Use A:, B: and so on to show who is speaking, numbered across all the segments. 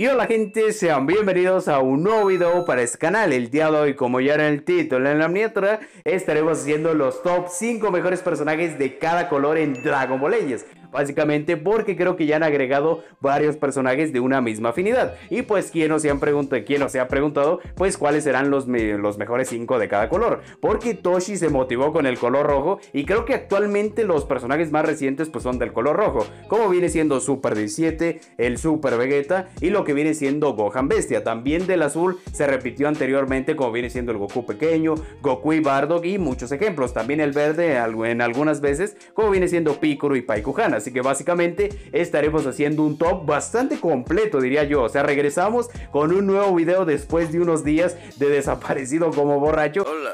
A: Y hola gente, sean bienvenidos a un nuevo video para este canal El día de hoy, como ya era el título en la miniatura Estaremos haciendo los top 5 mejores personajes de cada color en Dragon Ball Legends Básicamente porque creo que ya han agregado varios personajes de una misma afinidad. Y pues quien no se, han preguntado, no ha preguntado, pues cuáles serán los, los mejores 5 de cada color. Porque Toshi se motivó con el color rojo y creo que actualmente los personajes más recientes pues son del color rojo. Como viene siendo Super 17, el Super Vegeta y lo que viene siendo Gohan Bestia. También del azul se repitió anteriormente como viene siendo el Goku pequeño, Goku y Bardock y muchos ejemplos. También el verde en algunas veces como viene siendo Piccolo y Paikuhana Así que básicamente estaremos haciendo un top bastante completo, diría yo. O sea, regresamos con un nuevo video después de unos días de desaparecido como borracho. Hola.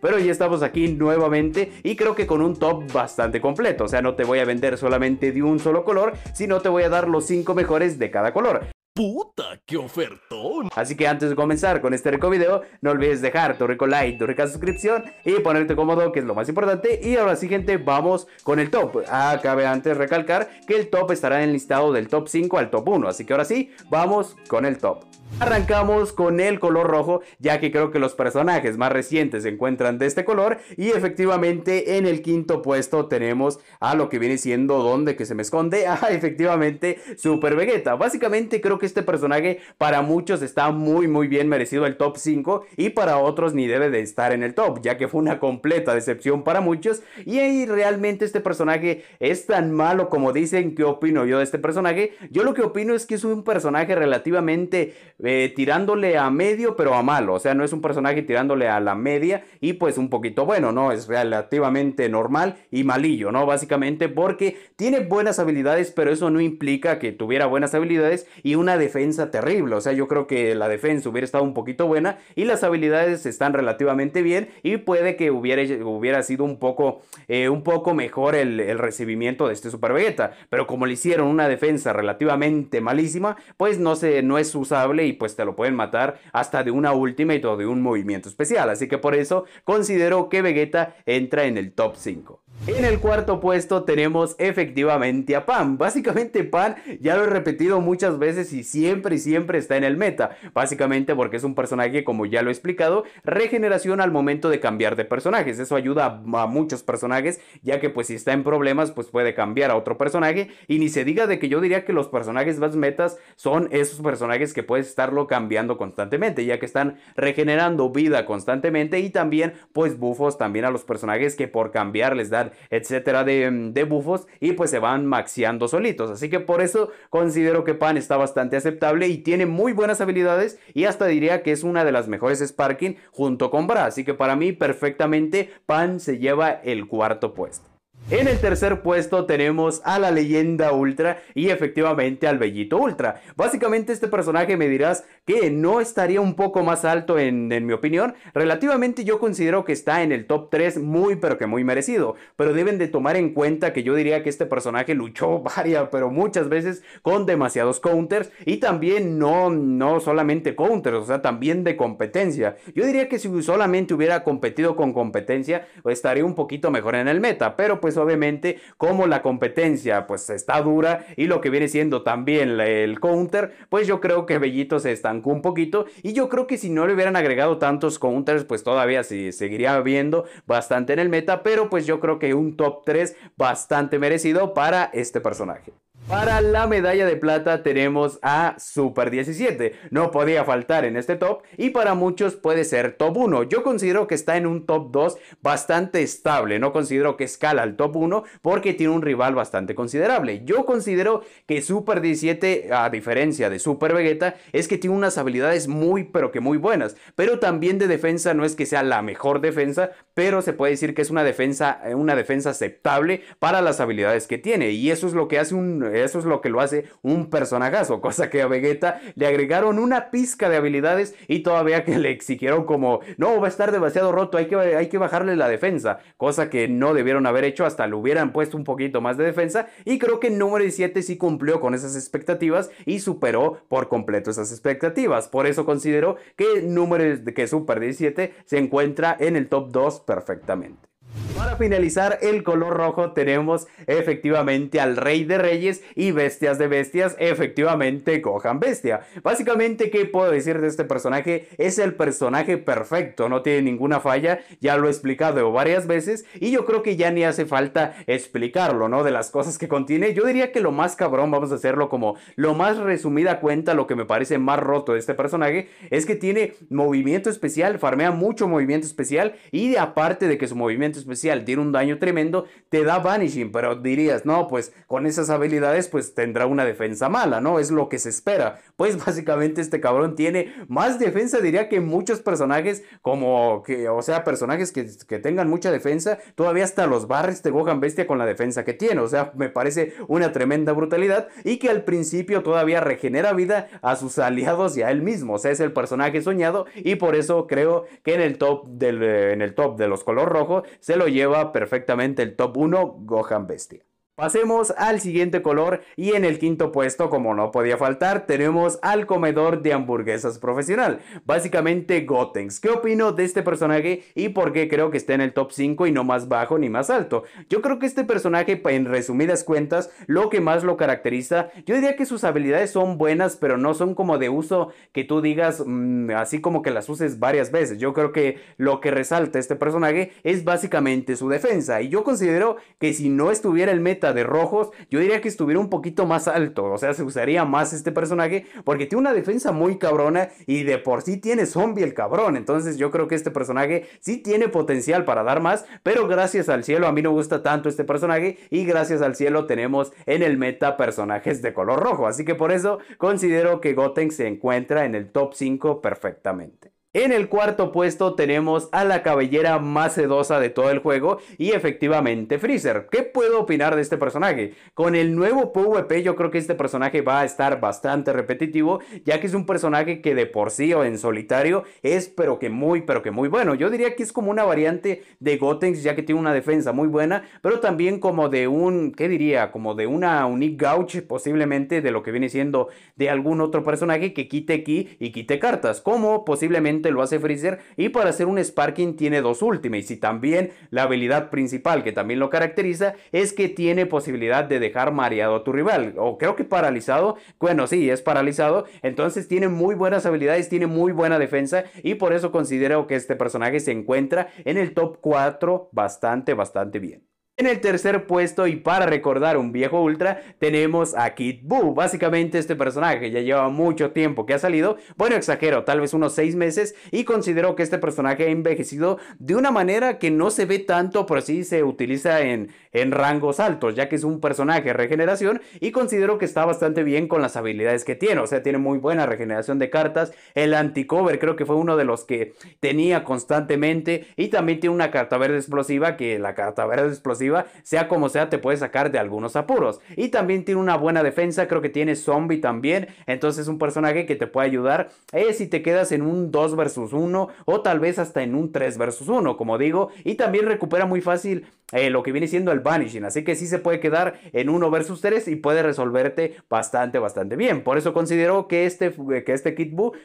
A: Pero ya estamos aquí nuevamente y creo que con un top bastante completo, o sea no te voy a vender solamente de un solo color, sino te voy a dar los 5 mejores de cada color puta, qué ofertón. Así que antes de comenzar con este rico video, no olvides dejar tu rico like, tu rica suscripción y ponerte cómodo, que es lo más importante. Y ahora sí, gente, vamos con el top. Acabe cabe antes recalcar que el top estará en el listado del top 5 al top 1. Así que ahora sí, vamos con el top. Arrancamos con el color rojo, ya que creo que los personajes más recientes se encuentran de este color y efectivamente en el quinto puesto tenemos a lo que viene siendo donde que se me esconde, Ah, efectivamente Super Vegeta. Básicamente creo que este personaje para muchos está muy muy bien merecido el top 5 y para otros ni debe de estar en el top, ya que fue una completa decepción para muchos y ahí realmente este personaje es tan malo como dicen, ¿qué opino yo de este personaje? Yo lo que opino es que es un personaje relativamente eh, tirándole a medio, pero a malo. O sea, no es un personaje tirándole a la media y pues un poquito bueno, ¿no? Es relativamente normal y malillo, ¿no? Básicamente porque tiene buenas habilidades, pero eso no implica que tuviera buenas habilidades y una defensa terrible. O sea, yo creo que la defensa hubiera estado un poquito buena y las habilidades están relativamente bien y puede que hubiera, hubiera sido un poco, eh, un poco mejor el, recibimiento de este Super Vegeta. Pero como le hicieron una defensa relativamente malísima, pues no, se, no es usable y pues te lo pueden matar hasta de una y todo de un movimiento especial. Así que por eso considero que Vegeta entra en el top 5. En el cuarto puesto tenemos efectivamente a Pan. Básicamente Pan ya lo he repetido muchas veces y siempre y siempre está en el meta. Básicamente porque es un personaje, como ya lo he explicado, regeneración al momento de cambiar de personajes. Eso ayuda a, muchos personajes, ya que pues si está en problemas pues puede cambiar a otro personaje. Y ni se diga de que yo diría que los personajes más metas son esos personajes que puedes estarlo cambiando constantemente, ya que están regenerando vida constantemente y también pues bufos también a los personajes que por cambiar les dan etcétera, de, bufos y pues se van maxeando solitos. Así que por eso considero que Pan está bastante aceptable y tiene muy buenas habilidades y hasta diría que es una de las mejores Sparking junto con Bra. Así que para mí perfectamente Pan se lleva el cuarto puesto. En el tercer puesto tenemos a la leyenda Ultra y efectivamente al Bellito Ultra. Básicamente este personaje me dirás que no estaría un poco más alto en, mi opinión. Relativamente yo considero que está en el top 3 muy pero que muy merecido. Pero deben de tomar en cuenta que yo diría que este personaje luchó varias pero muchas veces con demasiados counters y también no, no solamente counters, o sea también de competencia. Yo diría que si solamente hubiera competido con competencia estaría un poquito mejor en el meta, pero pues pues, obviamente como la competencia pues está dura y lo que viene siendo también el counter, pues yo creo que Bellito se estancó un poquito y yo creo que si no le hubieran agregado tantos counters, pues todavía sí, seguiría viendo bastante en el meta, pero pues yo creo que un top 3 bastante merecido para este personaje. Para la medalla de plata tenemos a Super 17, no podía faltar en este top y para muchos puede ser top 1. Yo considero que está en un top 2 bastante estable, no considero que escala al top 1 porque tiene un rival bastante considerable. Yo considero que Super 17, a diferencia de Super Vegeta, es que tiene unas habilidades muy pero que muy buenas, pero también de defensa no es que sea la mejor defensa, pero se puede decir que es una defensa, eh, una defensa aceptable para las habilidades que tiene y eso es lo que hace un eso es lo que lo hace un personajazo, cosa que a Vegeta le agregaron una pizca de habilidades y todavía que le exigieron como, no, va a estar demasiado roto, hay que, hay que bajarle la defensa, cosa que no debieron haber hecho, hasta le hubieran puesto un poquito más de defensa y creo que el número 17 sí cumplió con esas expectativas y superó por completo esas expectativas. Por eso considero que número que Super 17 se encuentra en el top 2 perfectamente. Para finalizar, el color rojo tenemos efectivamente al Rey de Reyes y Bestias de Bestias, efectivamente cojan Bestia. Básicamente, ¿qué puedo decir de este personaje? Es el personaje perfecto, no tiene ninguna falla, ya lo he explicado varias veces y yo creo que ya ni hace falta explicarlo, ¿no? De las cosas que contiene. Yo diría que lo más cabrón, vamos a hacerlo como lo más resumida cuenta, lo que me parece más roto de este personaje, es que tiene movimiento especial, farmea mucho movimiento especial y aparte de que su movimiento especial tiene un daño tremendo, te da Vanishing, pero dirías, no, pues con esas habilidades pues tendrá una defensa mala, ¿no? Es lo que se espera. Pues básicamente este cabrón tiene más defensa, diría que muchos personajes como que, o sea, personajes que, tengan mucha defensa, todavía hasta los barres te gojan bestia con la defensa que tiene, o sea, me parece una tremenda brutalidad y que al principio todavía regenera vida a sus aliados y a él mismo, o sea, es el personaje soñado y por eso creo que en el top del, eh, en el top de los color rojo se lo lleva perfectamente el top 1 Gohan Bestia. Pasemos al siguiente color y en el quinto puesto, como no podía faltar, tenemos al comedor de hamburguesas profesional, básicamente Gotenks. ¿Qué opino de este personaje y por qué creo que está en el top 5 y no más bajo ni más alto? Yo creo que este personaje, en resumidas cuentas, lo que más lo caracteriza, yo diría que sus habilidades son buenas, pero no son como de uso que tú digas mm, así como que las uses varias veces. Yo creo que lo que resalta este personaje es básicamente su defensa y yo considero que si no estuviera el meta de rojos, yo diría que estuviera un poquito más alto, o sea, se usaría más este personaje porque tiene una defensa muy cabrona y de por sí tiene zombie el cabrón, entonces yo creo que este personaje sí tiene potencial para dar más, pero gracias al cielo a mí no gusta tanto este personaje y gracias al cielo tenemos en el meta personajes de color rojo, así que por eso considero que Goten se encuentra en el top 5 perfectamente. En el cuarto puesto tenemos a la cabellera más sedosa de todo el juego y efectivamente Freezer. ¿Qué puedo opinar de este personaje? Con el nuevo PvP yo creo que este personaje va a estar bastante repetitivo ya que es un personaje que de por sí o en solitario es pero que muy pero que muy bueno. Yo diría que es como una variante de Gotenks ya que tiene una defensa muy buena pero también como de un, ¿qué diría? Como de una Unique gauch posiblemente de lo que viene siendo de algún otro personaje que quite aquí y quite cartas como posiblemente lo hace Freezer y para hacer un Sparking tiene dos últimas y también la habilidad principal que también lo caracteriza es que tiene posibilidad de dejar mareado a tu rival o creo que paralizado, bueno sí es paralizado, entonces tiene muy buenas habilidades, tiene muy buena defensa y por eso considero que este personaje se encuentra en el top 4 bastante, bastante bien. En el tercer puesto y para recordar un viejo ultra tenemos a Kid Buu. Básicamente este personaje ya lleva mucho tiempo que ha salido, bueno exagero, tal vez unos 6 meses y considero que este personaje ha envejecido de una manera que no se ve tanto pero sí se utiliza en, en rangos altos ya que es un personaje de regeneración y considero que está bastante bien con las habilidades que tiene, o sea tiene muy buena regeneración de cartas, el anticover creo que fue uno de los que tenía constantemente y también tiene una carta verde explosiva que la carta verde explosiva sea como sea, te puede sacar de algunos apuros. Y también tiene una buena defensa, creo que tiene zombie también, entonces es un personaje que te puede ayudar eh, si te quedas en un 2 versus 1 o tal vez hasta en un 3 versus 1, como digo, y también recupera muy fácil eh, lo que viene siendo el Vanishing, así que sí se puede quedar en 1 versus 3 y puede resolverte bastante, bastante bien. Por eso considero que este, que este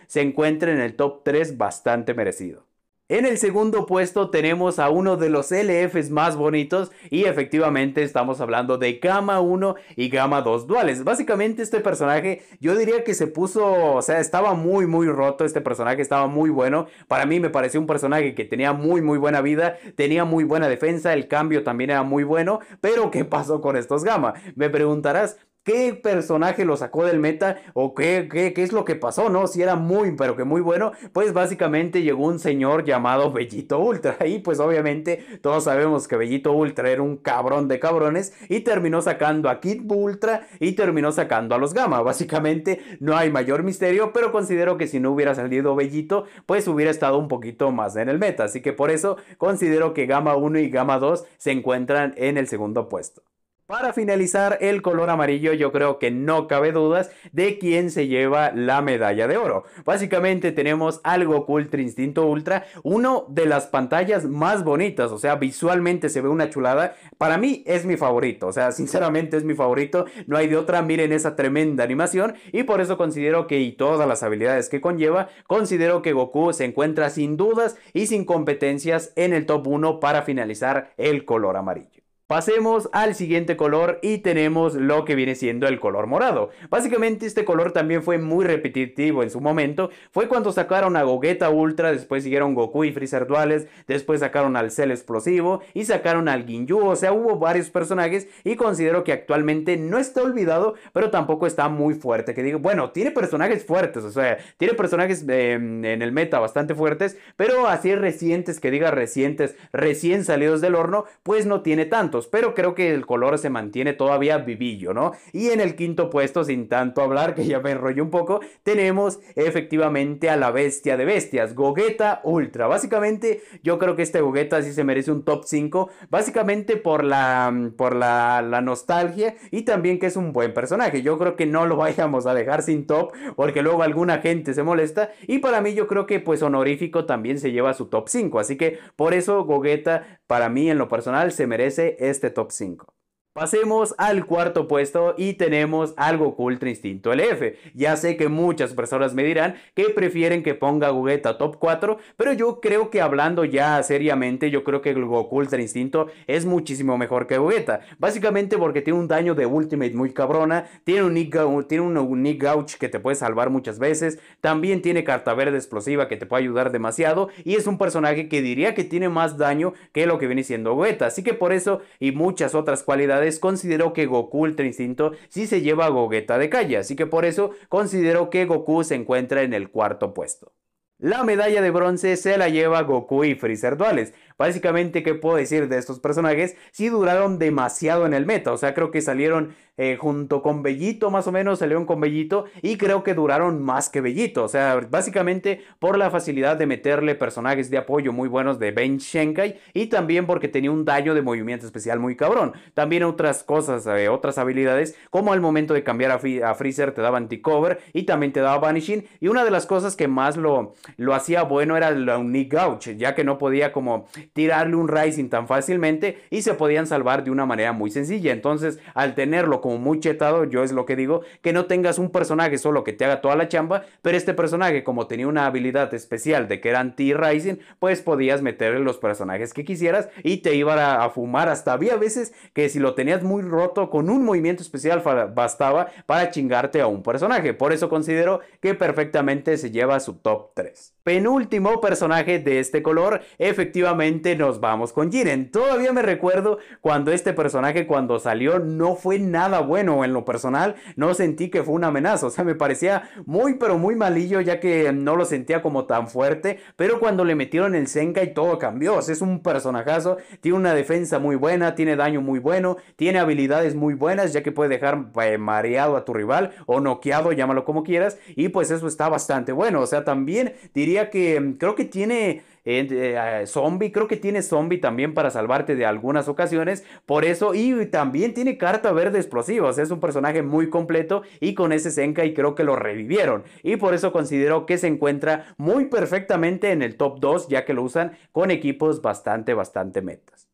A: se encuentre en el top 3 bastante merecido. En el segundo puesto tenemos a uno de los LFs más bonitos y efectivamente estamos hablando de Gama 1 y Gama 2 duales. Básicamente este personaje yo diría que se puso, o sea, estaba muy muy roto, este personaje estaba muy bueno. Para mí me pareció un personaje que tenía muy muy buena vida, tenía muy buena defensa, el cambio también era muy bueno, pero ¿qué pasó con estos Gama? Me preguntarás, qué personaje lo sacó del meta o qué, qué, es lo que pasó, ¿no? Si era muy, pero que muy bueno, pues básicamente llegó un señor llamado Bellito Ultra y pues obviamente todos sabemos que Bellito Ultra era un cabrón de cabrones y terminó sacando a Kid Ultra y terminó sacando a los Gama. Básicamente no hay mayor misterio, pero considero que si no hubiera salido Bellito, pues hubiera estado un poquito más en el meta, así que por eso considero que Gamma 1 y Gama 2 se encuentran en el segundo puesto. Para finalizar, el color amarillo yo creo que no cabe dudas de quién se lleva la medalla de oro. Básicamente tenemos algo Ultra Instinto Ultra, uno de las pantallas más bonitas, o sea, visualmente se ve una chulada. Para mí es mi favorito, o sea, sinceramente es mi favorito, no hay de otra, miren esa tremenda animación y por eso considero que y todas las habilidades que conlleva, considero que Goku se encuentra sin dudas y sin competencias en el top 1 para finalizar el color amarillo. Pasemos al siguiente color y tenemos lo que viene siendo el color morado. Básicamente este color también fue muy repetitivo en su momento. Fue cuando sacaron a Gogeta Ultra, después siguieron Goku y Freezer Duales, después sacaron al Cell Explosivo y sacaron al Ginyu. O sea, hubo varios personajes y considero que actualmente no está olvidado, pero tampoco está muy fuerte. Que digo, bueno, tiene personajes fuertes, o sea, tiene personajes em, en el meta bastante fuertes, pero así recientes, que diga recientes, recién salidos del horno, pues no tiene tanto pero creo que el color se mantiene todavía vivillo, ¿no? Y en el quinto puesto, sin tanto hablar, que ya me enrollo un poco, tenemos efectivamente a la bestia de bestias, Gogeta Ultra. Básicamente, yo creo que este Gogeta sí se merece un top 5, básicamente por la, por la, la nostalgia y también que es un buen personaje. Yo creo que no lo vayamos a dejar sin top, porque luego alguna gente se molesta. Y para mí, yo creo que pues honorífico también se lleva su top 5. Así que por eso Gogeta, para mí en lo personal, se merece este top 5. Pasemos al cuarto puesto y tenemos algo Ultra Instinto LF. Ya sé que muchas personas me dirán que prefieren que ponga Gogeta top 4, pero yo creo que hablando ya seriamente, yo creo que Goku Ultra Instinto es muchísimo mejor que Gogeta. Básicamente porque tiene un daño de Ultimate muy cabrona, tiene un Nick, tiene un Nick Gouch que te puede salvar muchas veces, también tiene carta verde explosiva que te puede ayudar demasiado y es un personaje que diría que tiene más daño que lo que viene siendo Gogeta. Así que por eso y muchas otras cualidades consideró que Goku Ultra Instinto sí se lleva a Gogeta de calle, así que por eso consideró que Goku se encuentra en el cuarto puesto. La medalla de bronce se la lleva Goku y Freezer Duales, Básicamente, ¿qué puedo decir de estos personajes? Sí duraron demasiado en el meta, o sea, creo que salieron eh, junto con Bellito, más o menos, salieron con Bellito y creo que duraron más que Bellito, o sea, básicamente por la facilidad de meterle personajes de apoyo muy buenos de Ben Shenkai y también porque tenía un daño de movimiento especial muy cabrón. También otras cosas, eh, otras habilidades, como al momento de cambiar a, Freezer te daba anticover y también te daba Vanishing y una de las cosas que más lo, lo hacía bueno era la Unique Gouch, ya que no podía como tirarle un Rising tan fácilmente y se podían salvar de una manera muy sencilla. Entonces, al tenerlo como muy chetado, yo es lo que digo, que no tengas un personaje solo que te haga toda la chamba, pero este personaje, como tenía una habilidad especial de que era anti-Rising, pues podías meterle los personajes que quisieras y te iban a, fumar. Hasta había veces que si lo tenías muy roto, con un movimiento especial bastaba para chingarte a un personaje. Por eso considero que perfectamente se lleva su top 3. Penúltimo personaje de este color, efectivamente nos vamos con Jiren. Todavía me recuerdo cuando este personaje cuando salió no fue nada bueno en lo personal, no sentí que fue una amenaza, o sea, me parecía muy pero muy malillo ya que no lo sentía como tan fuerte, pero cuando le metieron el Senkai todo cambió, o sea, es un personajazo, tiene una defensa muy buena, tiene daño muy bueno, tiene habilidades muy buenas ya que puede dejar eh, mareado a tu rival o noqueado, llámalo como quieras, y pues eso está bastante bueno, o sea, también diría que mm, creo que tiene eh, zombie, creo que tiene zombie también para salvarte de algunas ocasiones, por eso, y también tiene carta verde sea, es un personaje muy completo y con ese y creo que lo revivieron, y por eso considero que se encuentra muy perfectamente en el top 2, ya que lo usan con equipos bastante, bastante metas.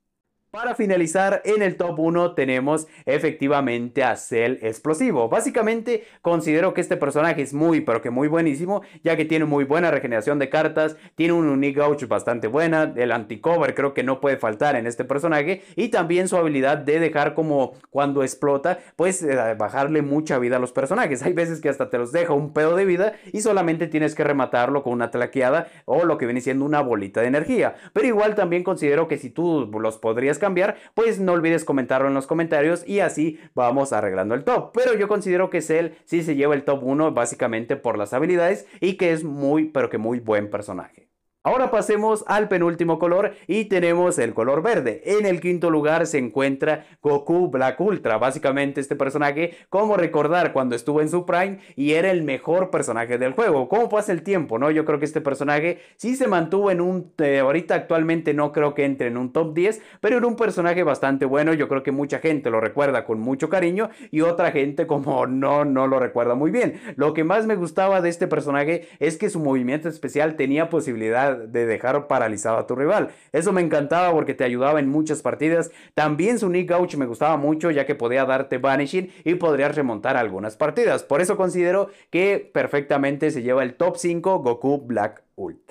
A: Para finalizar, en el top 1 tenemos efectivamente a Cell Explosivo. Básicamente, considero que este personaje es muy, pero que muy buenísimo, ya que tiene muy buena regeneración de cartas, tiene un unique bastante buena, el anticover creo que no puede faltar en este personaje, y también su habilidad de dejar como cuando explota, pues eh, bajarle mucha vida a los personajes. Hay veces que hasta te los deja un pedo de vida y solamente tienes que rematarlo con una tlaqueada o lo que viene siendo una bolita de energía. Pero igual también considero que si tú los podrías cambiar, pues no olvides comentarlo en los comentarios y así vamos arreglando el top. Pero yo considero que es Cell Si se lleva el top 1 básicamente por las habilidades y que es muy, pero que muy buen personaje. Ahora pasemos al penúltimo color y tenemos el color verde. En el quinto lugar se encuentra Goku Black Ultra. Básicamente este personaje, como recordar cuando estuvo en su prime y era el mejor personaje del juego. ¿Cómo pasa el tiempo? no? Yo creo que este personaje sí se mantuvo en un... Eh, ahorita actualmente no creo que entre en un top 10, pero era un personaje bastante bueno. Yo creo que mucha gente lo recuerda con mucho cariño y otra gente como no, no lo recuerda muy bien. Lo que más me gustaba de este personaje es que su movimiento especial tenía posibilidad de dejar paralizado a tu rival. Eso me encantaba porque te ayudaba en muchas partidas. También su Nick Gouch me gustaba mucho ya que podía darte Vanishing y podrías remontar algunas partidas. Por eso considero que perfectamente se lleva el top 5 Goku Black Ultra.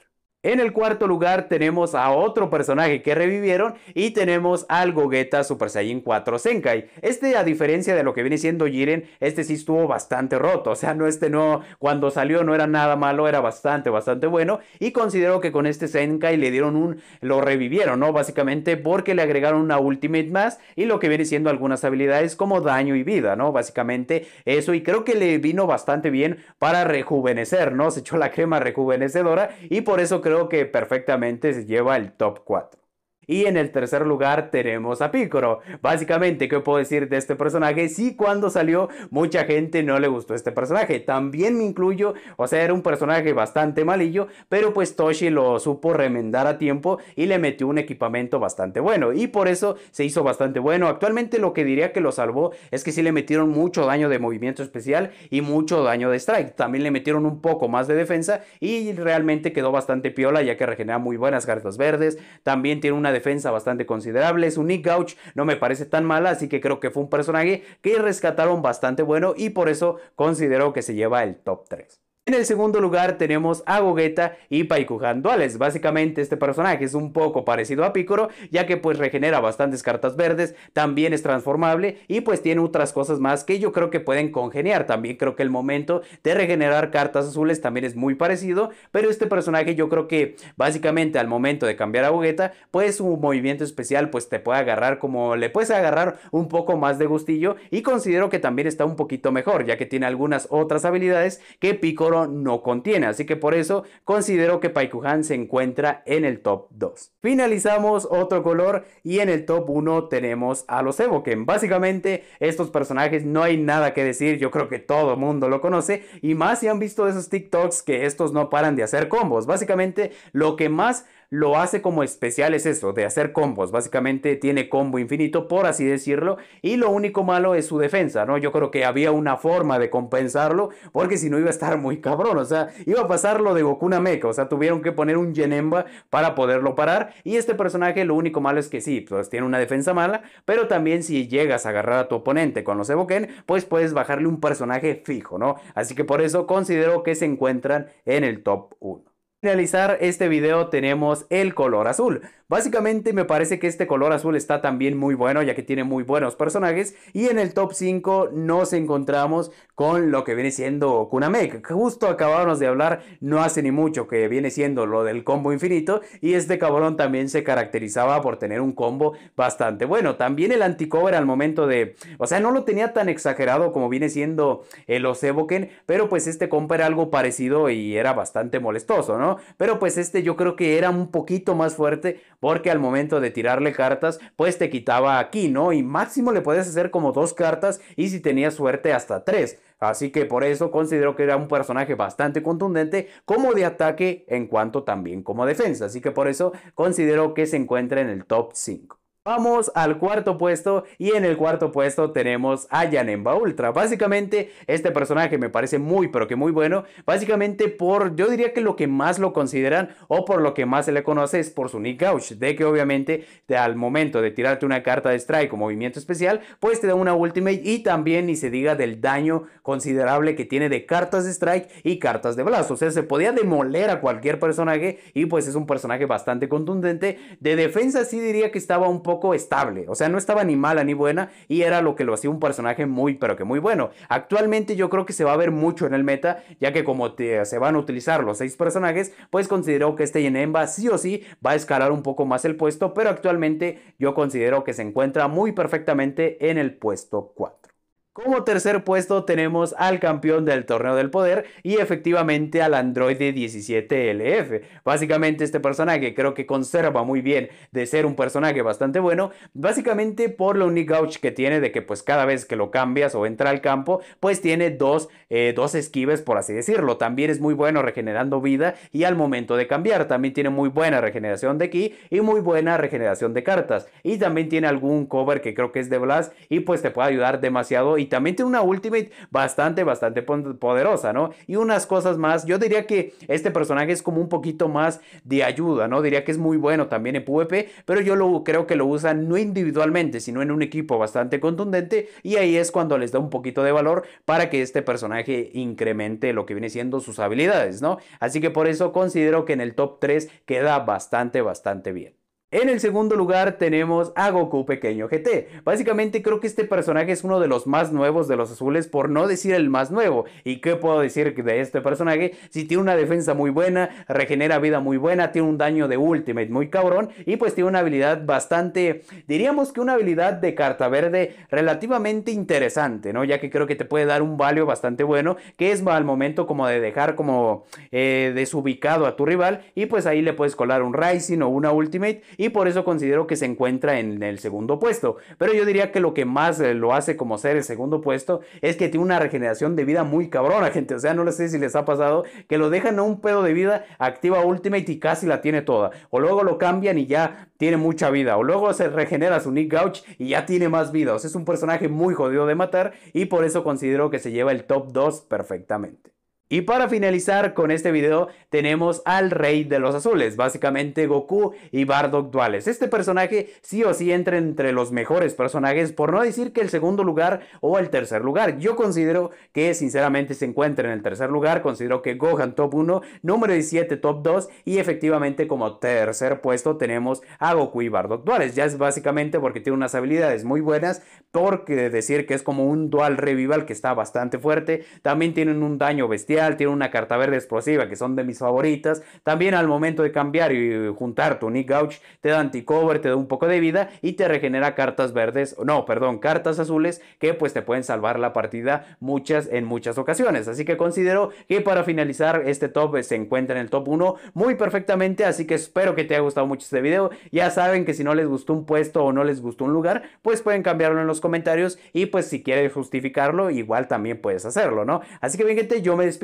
A: En el cuarto lugar tenemos a otro personaje que revivieron y tenemos al Gogeta Super Saiyan 4 Senkai. Este a diferencia de lo que viene siendo Jiren, este sí estuvo bastante roto, o sea, no este no, cuando salió no era nada malo, era bastante, bastante bueno y considero que con este Senkai le dieron un, lo revivieron, ¿no? Básicamente porque le agregaron una Ultimate más y lo que viene siendo algunas habilidades como daño y vida, ¿no? Básicamente eso y creo que le vino bastante bien para rejuvenecer, ¿no? Se echó la crema rejuvenecedora y por eso creo que perfectamente se lleva el top 4. Y en el tercer lugar tenemos a Picoro Básicamente, ¿qué puedo decir de este personaje? Sí, cuando salió, mucha gente no le gustó este personaje. También me incluyo, o sea, era un personaje bastante malillo, pero pues Toshi lo supo remendar a tiempo y le metió un equipamiento bastante bueno. Y por eso se hizo bastante bueno. Actualmente lo que diría que lo salvó es que sí le metieron mucho daño de movimiento especial y mucho daño de strike. También le metieron un poco más de defensa y realmente quedó bastante piola ya que regenera muy buenas cartas verdes. También tiene una defensa bastante considerable. Su Nick Gauch no me parece tan mala, así que creo que fue un personaje que rescataron bastante bueno y por eso considero que se lleva el top 3. En el segundo lugar tenemos a Gogeta y Paikuhan duales. Básicamente este personaje es un poco parecido a Picoro ya que pues regenera bastantes cartas verdes, también es transformable y pues tiene otras cosas más que yo creo que pueden congeniar. También creo que el momento de regenerar cartas azules también es muy parecido, pero este personaje yo creo que básicamente al momento de cambiar a Gogeta, pues un movimiento especial pues te puede agarrar como le puedes agarrar un poco más de gustillo y considero que también está un poquito mejor, ya que tiene algunas otras habilidades que Picoro no contiene, así que por eso considero que Paikuhan se encuentra en el top 2. Finalizamos otro color y en el top 1 tenemos a los Evoken. Básicamente estos personajes no hay nada que decir, yo creo que todo mundo lo conoce y más si han visto esos TikToks que estos no paran de hacer combos. Básicamente lo que más lo hace como especial es eso, de hacer combos. Básicamente tiene combo infinito, por así decirlo. Y lo único malo es su defensa, ¿no? Yo creo que había una forma de compensarlo, porque si no iba a estar muy cabrón. O sea, iba a pasar lo de Goku Mecha. O sea, tuvieron que poner un Yenemba para poderlo parar. Y este personaje, lo único malo es que sí, pues tiene una defensa mala. Pero también si llegas a agarrar a tu oponente con los Evoquen, pues puedes bajarle un personaje fijo, ¿no? Así que por eso considero que se encuentran en el top 1 finalizar este video tenemos el color azul. Básicamente me parece que este color azul está también muy bueno ya que tiene muy buenos personajes y en el top 5 nos encontramos con lo que viene siendo Kunamek. Justo acabamos de hablar no hace ni mucho que viene siendo lo del combo infinito y este cabrón también se caracterizaba por tener un combo bastante bueno. También el anticover al momento de, o sea, no lo tenía tan exagerado como viene siendo el Oseboken pero pues este combo era algo parecido y era bastante molestoso, ¿no? Pero pues este yo creo que era un poquito más fuerte porque al momento de tirarle cartas, pues te quitaba aquí, ¿no? Y máximo le podías hacer como dos cartas y si tenías suerte hasta tres. Así que por eso considero que era un personaje bastante contundente como de ataque en cuanto también como defensa. Así que por eso considero que se encuentra en el top 5. Vamos al cuarto puesto y en el cuarto puesto tenemos a Yanemba Ultra. Básicamente este personaje me parece muy pero que muy bueno. Básicamente por yo diría que lo que más lo consideran o por lo que más se le conoce es por su Nick Gauch. De que obviamente al momento de tirarte una carta de strike o movimiento especial pues te da una ultimate y también ni se diga del daño considerable que tiene de cartas de strike y cartas de blast. O sea se podía demoler a cualquier personaje y pues es un personaje bastante contundente. De defensa sí diría que estaba un poco estable. O sea, no estaba ni mala ni buena y era lo que lo hacía un personaje muy, pero que muy bueno. Actualmente yo creo que se va a ver mucho en el meta, ya que como se van a utilizar los seis personajes, pues considero que este Yenemba sí o sí va a escalar un poco más el puesto, pero actualmente yo considero que se encuentra muy perfectamente en el puesto 4. Como tercer puesto tenemos al campeón del torneo del poder y efectivamente al androide 17LF. Básicamente este personaje creo que conserva muy bien de ser un personaje bastante bueno, básicamente por lo único que tiene de que pues cada vez que lo cambias o entra al campo pues tiene dos, eh, dos esquives por así decirlo. También es muy bueno regenerando vida y al momento de cambiar también tiene muy buena regeneración de ki y muy buena regeneración de cartas. Y también tiene algún cover que creo que es de Blast y pues te puede ayudar demasiado y también tiene una Ultimate bastante, bastante poderosa, ¿no? Y unas cosas más. Yo diría que este personaje es como un poquito más de ayuda, ¿no? Diría que es muy bueno también en PvP, pero yo lo, creo que lo usan no individualmente, sino en un equipo bastante contundente y ahí es cuando les da un poquito de valor para que este personaje incremente lo que viene siendo sus habilidades, ¿no? Así que por eso considero que en el top 3 queda bastante, bastante bien. En el segundo lugar tenemos a Goku Pequeño GT. Básicamente creo que este personaje es uno de los más nuevos de los azules, por no decir el más nuevo. ¿Y qué puedo decir de este personaje? Si tiene una defensa muy buena, regenera vida muy buena, tiene un daño de ultimate muy cabrón y pues tiene una habilidad bastante, diríamos que una habilidad de carta verde relativamente interesante, ¿no? Ya que creo que te puede dar un valio bastante bueno, que es al momento como de dejar como eh, desubicado a tu rival y pues ahí le puedes colar un Rising o una ultimate y por eso considero que se encuentra en el segundo puesto. Pero yo diría que lo que más eh, lo hace como ser el segundo puesto es que tiene una regeneración de vida muy cabrona, gente. O sea, no sé si les ha pasado que lo dejan a un pedo de vida, activa Ultimate y casi la tiene toda. O luego lo cambian y ya tiene mucha vida. O luego se regenera su Nick Gouch y ya tiene más vida. O sea, es un personaje muy jodido de matar y por eso considero que se lleva el top 2 perfectamente. Y para finalizar con este video tenemos al Rey de los Azules, básicamente Goku y Bardock Duales. Este personaje sí o sí entra entre los mejores personajes, por no decir que el segundo lugar o el tercer lugar. Yo considero que sinceramente se encuentra en el tercer lugar, considero que Gohan top 1, número 17 top 2 y efectivamente como tercer puesto tenemos a Goku y Bardock Duales. Ya es básicamente porque tiene unas habilidades muy buenas, porque decir que es como un dual revival que está bastante fuerte, también tienen un daño vestido tiene una carta verde explosiva que son de mis favoritas. También al momento de cambiar y juntar tu Nick Gauch te da anticover, te da un poco de vida y te regenera cartas verdes, no, perdón, cartas azules que pues te pueden salvar la partida muchas en muchas ocasiones. Así que considero que para finalizar este top se encuentra en el top 1 muy perfectamente, así que espero que te haya gustado mucho este video. Ya saben que si no les gustó un puesto o no les gustó un lugar, pues pueden cambiarlo en los comentarios y pues si quieres justificarlo, igual también puedes hacerlo, ¿no? Así que bien gente, yo me despido